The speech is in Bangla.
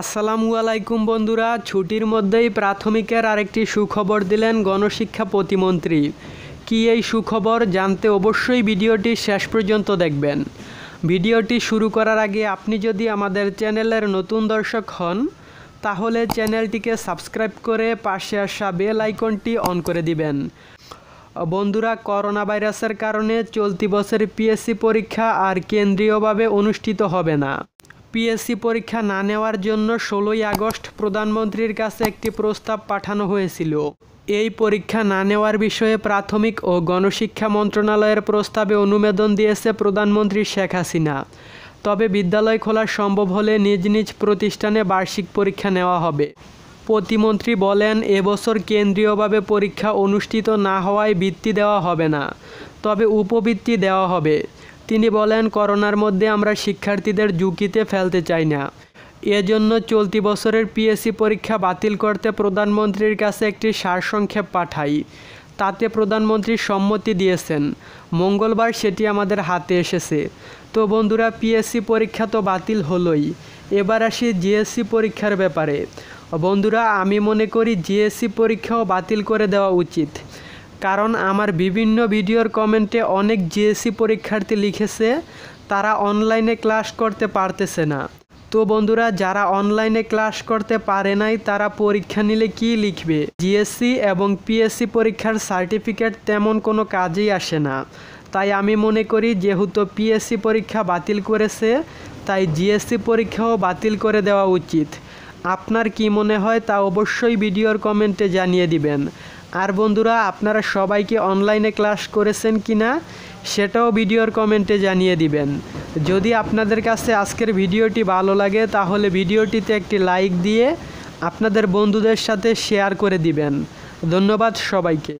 আসসালামু আলাইকুম বন্ধুরা ছুটির মধ্যেই প্রাথমিকের আরেকটি সুখবর দিলেন গণশিক্ষা প্রতিমন্ত্রী কি এই সুখবর জানতে অবশ্যই ভিডিওটি শেষ পর্যন্ত দেখবেন ভিডিওটি শুরু করার আগে আপনি যদি আমাদের চ্যানেলের নতুন দর্শক হন তাহলে চ্যানেলটিকে সাবস্ক্রাইব করে পাশে আসা বেল আইকনটি অন করে দিবেন বন্ধুরা করোনা ভাইরাসের কারণে চলতি বছরের পিএসসি পরীক্ষা আর কেন্দ্রীয়ভাবে অনুষ্ঠিত হবে না পিএসসি পরীক্ষা না নেওয়ার জন্য ষোলোই আগস্ট প্রধানমন্ত্রীর কাছে একটি প্রস্তাব পাঠানো হয়েছিল এই পরীক্ষা না নেওয়ার বিষয়ে প্রাথমিক ও গণশিক্ষা মন্ত্রণালয়ের প্রস্তাবে অনুমোদন দিয়েছে প্রধানমন্ত্রী শেখ হাসিনা তবে বিদ্যালয় খোলা সম্ভব হলে নিজ নিজ প্রতিষ্ঠানে বার্ষিক পরীক্ষা নেওয়া হবে প্রতিমন্ত্রী বলেন এবছর কেন্দ্রীয়ভাবে পরীক্ষা অনুষ্ঠিত না হওয়ায় বৃত্তি দেওয়া হবে না তবে উপবৃত্তি দেওয়া হবে তিনি বলেন করোনার মধ্যে আমরা শিক্ষার্থীদের ঝুঁকিতে ফেলতে চাই না এজন্য চলতি বছরের পিএসসি পরীক্ষা বাতিল করতে প্রধানমন্ত্রীর কাছে একটি সারসংক্ষেপ পাঠাই তাতে প্রধানমন্ত্রী সম্মতি দিয়েছেন মঙ্গলবার সেটি আমাদের হাতে এসেছে তো বন্ধুরা পিএসসি পরীক্ষা তো বাতিল হলোই এবার আসি জিএসসি পরীক্ষার ব্যাপারে বন্ধুরা আমি মনে করি জিএসসি পরীক্ষাও বাতিল করে দেওয়া উচিত কারণ আমার বিভিন্ন ভিডিওর কমেন্টে অনেক জিএসসি পরীক্ষার্থী লিখেছে তারা অনলাইনে ক্লাস করতে পারতেছে না তো বন্ধুরা যারা অনলাইনে ক্লাস করতে পারে নাই তারা পরীক্ষা নিলে কি লিখবে জিএসসি এবং পিএসসি পরীক্ষার সার্টিফিকেট তেমন কোনো কাজেই আসে না তাই আমি মনে করি যেহেতু পিএসসি পরীক্ষা বাতিল করেছে তাই জিএসসি পরীক্ষাও বাতিল করে দেওয়া উচিত আপনার কি মনে হয় তা অবশ্যই ভিডিওর কমেন্টে জানিয়ে দিবেন আর বন্ধুরা আপনারা সবাইকে অনলাইনে ক্লাস করেছেন কি না সেটাও ভিডিওর কমেন্টে জানিয়ে দিবেন যদি আপনাদের কাছে আজকের ভিডিওটি ভালো লাগে তাহলে ভিডিওটিতে একটি লাইক দিয়ে আপনাদের বন্ধুদের সাথে শেয়ার করে দিবেন ধন্যবাদ সবাইকে